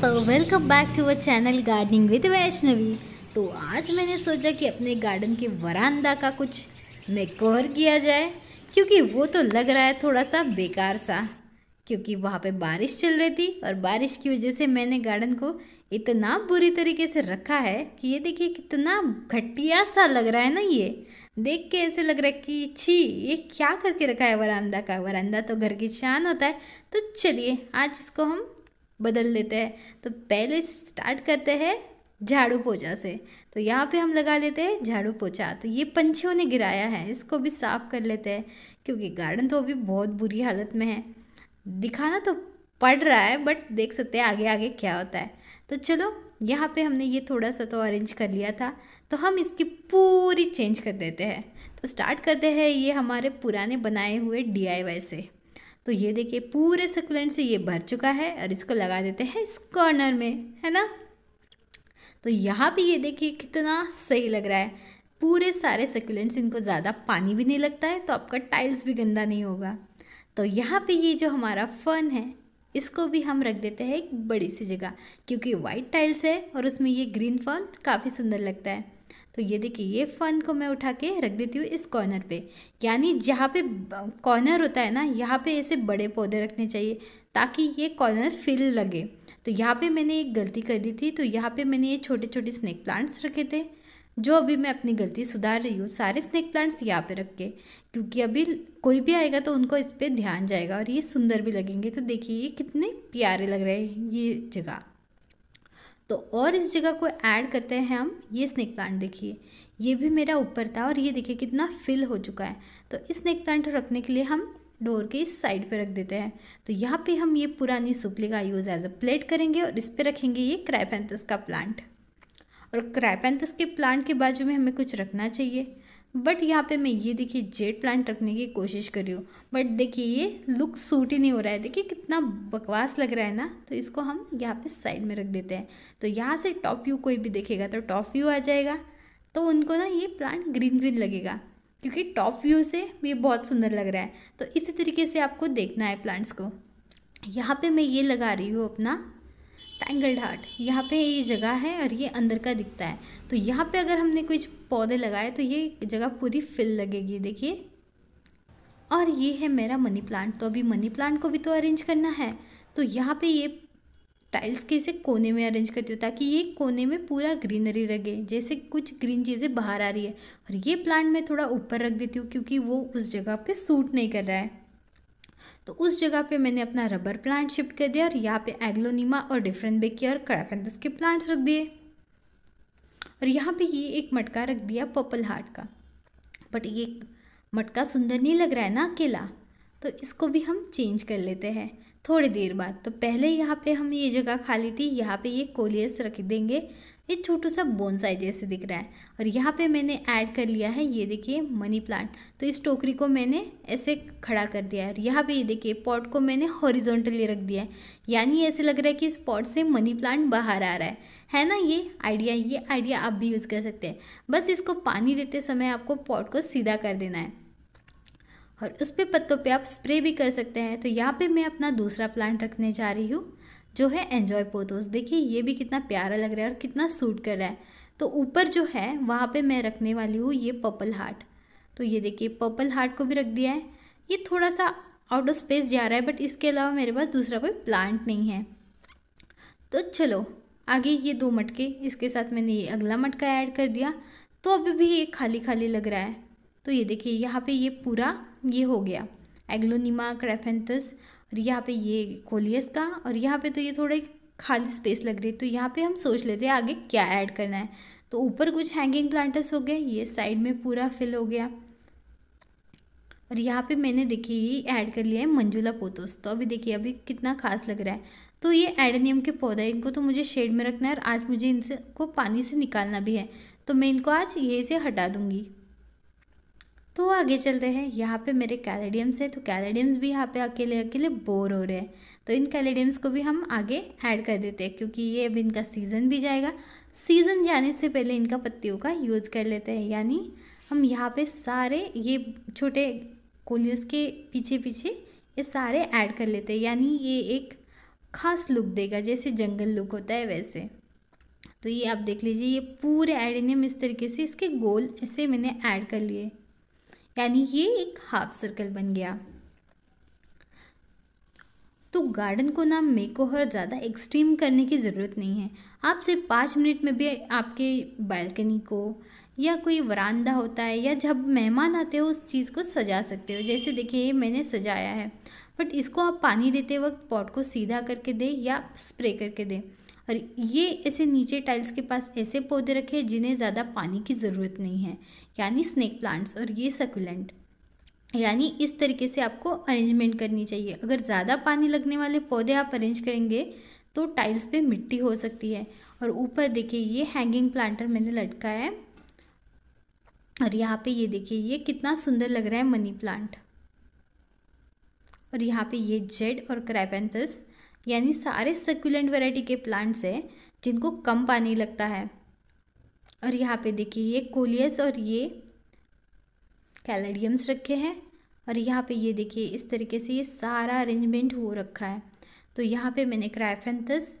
दोस्तों welcome back to our channel gardening with Vaishnavi तो आज मैंने सोचा कि अपने गार्डन के वरानदा का कुछ मेकओवर किया जाए क्योंकि वो तो लग रहा है थोड़ा सा बेकार सा क्योंकि वहाँ पे बारिश चल रही थी और बारिश की वजह से मैंने गार्डन को इतना बुरी तरीके से रखा है कि ये देखिए कितना घटिया सा लग रहा है ना ये देख के ऐसे लग रहा है कि छी ये क्या करके रखा है वरानदा का वरानदा तो घर की शान होता है तो चलिए आज इसको हम बदल लेते हैं तो पहले स्टार्ट करते हैं झाड़ू पोछा से तो यहाँ पे हम लगा लेते हैं झाड़ू पोछा तो ये पंछियों ने गिराया है इसको भी साफ़ कर लेते हैं क्योंकि गार्डन तो अभी बहुत बुरी हालत में है दिखाना तो पड़ रहा है बट देख सकते हैं आगे आगे क्या होता है तो चलो यहाँ पे हमने ये थोड़ा सा तो अरेंज कर लिया था तो हम इसकी पूरी चेंज कर देते हैं तो स्टार्ट करते हैं ये हमारे पुराने बनाए हुए डी से तो ये देखिए पूरे सकुलेंट से ये भर चुका है और इसको लगा देते हैं इस कॉर्नर में है ना तो यहाँ भी ये देखिए कितना सही लग रहा है पूरे सारे सकुलेंट्स इनको ज़्यादा पानी भी नहीं लगता है तो आपका टाइल्स भी गंदा नहीं होगा तो यहाँ पे ये जो हमारा फन है इसको भी हम रख देते हैं एक बड़ी सी जगह क्योंकि वाइट टाइल्स है और उसमें ये ग्रीन फन काफ़ी सुंदर लगता है तो ये देखिए ये फ़न को मैं उठा के रख देती हूँ इस कॉर्नर पे यानी जहाँ पे कॉर्नर होता है ना यहाँ पे ऐसे बड़े पौधे रखने चाहिए ताकि ये कॉर्नर फिल लगे तो यहाँ पे मैंने एक गलती कर दी थी तो यहाँ पे मैंने ये छोटे छोटे स्नैक प्लांट्स रखे थे जो अभी मैं अपनी गलती सुधार रही हूँ सारे स्नैक प्लांट्स यहाँ पे रख के क्योंकि अभी कोई भी आएगा तो उनको इस पर ध्यान जाएगा और ये सुंदर भी लगेंगे तो देखिए ये कितने प्यारे लग रहे हैं ये जगह तो और इस जगह को ऐड करते हैं हम ये स्नेक प्लांट देखिए ये भी मेरा ऊपर था और ये देखिए कितना फिल हो चुका है तो इस स्नेक प्लांट रखने के लिए हम डोर के इस साइड पे रख देते हैं तो यहाँ पे हम ये पुरानी सुपली का यूज़ एज अ प्लेट करेंगे और इस पर रखेंगे ये क्राइपेंथस का प्लांट और क्राइपेंथस के प्लांट के बाजू में हमें कुछ रखना चाहिए बट यहाँ पे मैं ये देखिए जेड प्लांट रखने की कोशिश कर रही हूँ बट देखिए ये लुक सूट ही नहीं हो रहा है देखिए कितना बकवास लग रहा है ना तो इसको हम यहाँ पे साइड में रख देते हैं तो यहाँ से टॉप व्यू कोई भी देखेगा तो टॉप व्यू आ जाएगा तो उनको ना ये प्लांट ग्रीन ग्रीन लगेगा क्योंकि टॉप व्यू से ये बहुत सुंदर लग रहा है तो इसी तरीके से आपको देखना है प्लांट्स को यहाँ पर मैं ये लगा रही हूँ अपना टैंगल्ड हार्ट यहाँ पे ये जगह है और ये अंदर का दिखता है तो यहाँ पे अगर हमने कुछ पौधे लगाए तो ये जगह पूरी फिल लगेगी देखिए और ये है मेरा मनी प्लांट तो अभी मनी प्लांट को भी तो अरेंज करना है तो यहाँ पे ये टाइल्स के इसे कोने में अरेंज करती हूँ ताकि ये कोने में पूरा ग्रीनरी लगे जैसे कुछ ग्रीन चीज़ें बाहर आ रही है और ये प्लांट मैं थोड़ा ऊपर रख देती हूँ क्योंकि वो उस जगह पर सूट नहीं कर रहा है तो उस जगह पे मैंने अपना रबर प्लांट शिफ्ट कर दिया और यहाँ पे एग्लोनीमा और डिफरेंट बेकियर कड़ापेंथस के प्लांट्स रख दिए और यहाँ पे ये एक मटका रख दिया पर्पल हार्ट का बट ये मटका सुंदर नहीं लग रहा है ना अकेला तो इसको भी हम चेंज कर लेते हैं थोड़ी देर बाद तो पहले यहाँ पे हम ये जगह खाली थी यहाँ पे ये कोलियस रख देंगे ये छोटू सा बोनसाई जैसे दिख रहा है और यहाँ पे मैंने ऐड कर लिया है ये देखिए मनी प्लांट तो इस टोकरी को मैंने ऐसे खड़ा कर दिया है और यहाँ पे ये देखिए पॉट को मैंने हॉरिजॉन्टली रख दिया है यानी ऐसे लग रहा है कि इस पॉट से मनी प्लांट बाहर आ रहा है है ना ये आइडिया ये आइडिया आप भी यूज़ कर सकते हैं बस इसको पानी देते समय आपको पॉट को सीधा कर देना है और उस पर पत्तों पर आप स्प्रे भी कर सकते हैं तो यहाँ पर मैं अपना दूसरा प्लांट रखने जा रही हूँ जो है एन्जॉय पोतोस देखिए ये भी कितना प्यारा लग रहा है और कितना सूट कर रहा है तो ऊपर जो है वहाँ पे मैं रखने वाली हूँ ये पर्पल हार्ट तो ये देखिए पर्पल हार्ट को भी रख दिया है ये थोड़ा सा आउट ऑफ स्पेस जा रहा है बट इसके अलावा मेरे पास दूसरा कोई प्लांट नहीं है तो चलो आगे ये दो मटके इसके साथ मैंने ये अगला मटका ऐड कर दिया तो अभी भी ये खाली खाली लग रहा है तो ये देखिए यहाँ पे ये पूरा ये हो गया एग्लोनिमा क्रेफेंथस और यहाँ पे ये कोलियस का और यहाँ पे तो ये थोड़े खाली स्पेस लग रही है तो यहाँ पे हम सोच लेते हैं आगे क्या ऐड करना है तो ऊपर कुछ हैंगिंग प्लांटर्स हो गए ये साइड में पूरा फिल हो गया और यहाँ पे मैंने देखिए ऐड कर लिया है मंजुला पोतोस तो अभी देखिए अभी कितना खास लग रहा है तो ये एडेनियम के पौधे इनको तो मुझे शेड में रखना है और आज मुझे इनसे को पानी से निकालना भी है तो मैं इनको आज ये से हटा दूँगी तो आगे चलते हैं यहाँ पे मेरे कैलेडियम्स हैं तो कैलेडियम्स भी यहाँ पे अकेले अकेले बोर हो रहे हैं तो इन कैलेडियम्स को भी हम आगे ऐड कर देते हैं क्योंकि ये अब इनका सीज़न भी जाएगा सीज़न जाने से पहले इनका पत्तियों का यूज़ कर लेते हैं यानी हम यहाँ पे सारे ये छोटे कोलियस के पीछे पीछे ये सारे ऐड कर लेते हैं यानी ये एक खास लुक देगा जैसे जंगल लुक होता है वैसे तो ये आप देख लीजिए ये पूरे एडिनियम इस तरीके से इसके गोल ऐसे मैंने ऐड कर लिए यानी ये एक हाफ सर्कल बन गया तो गार्डन को ना मेकोहर ज़्यादा एक्सट्रीम करने की ज़रूरत नहीं है आप सिर्फ पाँच मिनट में भी आपके बालकनी को या कोई वरानदा होता है या जब मेहमान आते हो उस चीज़ को सजा सकते हो जैसे देखिए ये मैंने सजाया है बट इसको आप पानी देते वक्त पॉट को सीधा करके दें या स्प्रे करके दें और ये ऐसे नीचे टाइल्स के पास ऐसे पौधे रखे जिन्हें ज़्यादा पानी की ज़रूरत नहीं है यानी स्नैक प्लांट्स और ये सकुलेंट यानी इस तरीके से आपको अरेंजमेंट करनी चाहिए अगर ज़्यादा पानी लगने वाले पौधे आप अरेंज करेंगे तो टाइल्स पे मिट्टी हो सकती है और ऊपर देखिए ये हैंगिंग प्लांटर मैंने लटका है और यहाँ पे ये देखिए ये कितना सुंदर लग रहा है मनी प्लांट और यहाँ पे ये जेड और क्राइपेंथस यानी सारे सक्यूलेंट वैरायटी के प्लांट्स हैं जिनको कम पानी लगता है और यहाँ पे देखिए ये कोलियस और ये कैलेडियम्स रखे हैं और यहाँ पे ये देखिए इस तरीके से ये सारा अरेंजमेंट हो रखा है तो यहाँ पे मैंने क्राइफेंथस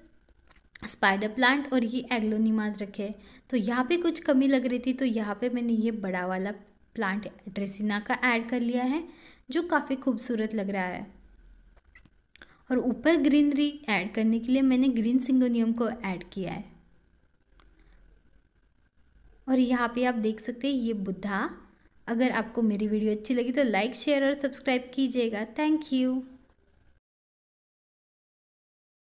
स्पाइडर प्लांट और ये एग्लोनीमाज रखे हैं तो यहाँ पे कुछ कमी लग रही थी तो यहाँ पे मैंने ये बड़ा वाला प्लांट ड्रेसिना का ऐड कर लिया है जो काफ़ी खूबसूरत लग रहा है और ऊपर ग्रीनरी ऐड करने के लिए मैंने ग्रीन सिंगोनियम को ऐड किया है और यहाँ पे आप देख सकते हैं ये बुद्धा अगर आपको मेरी वीडियो अच्छी लगी तो लाइक शेयर और सब्सक्राइब कीजिएगा थैंक यू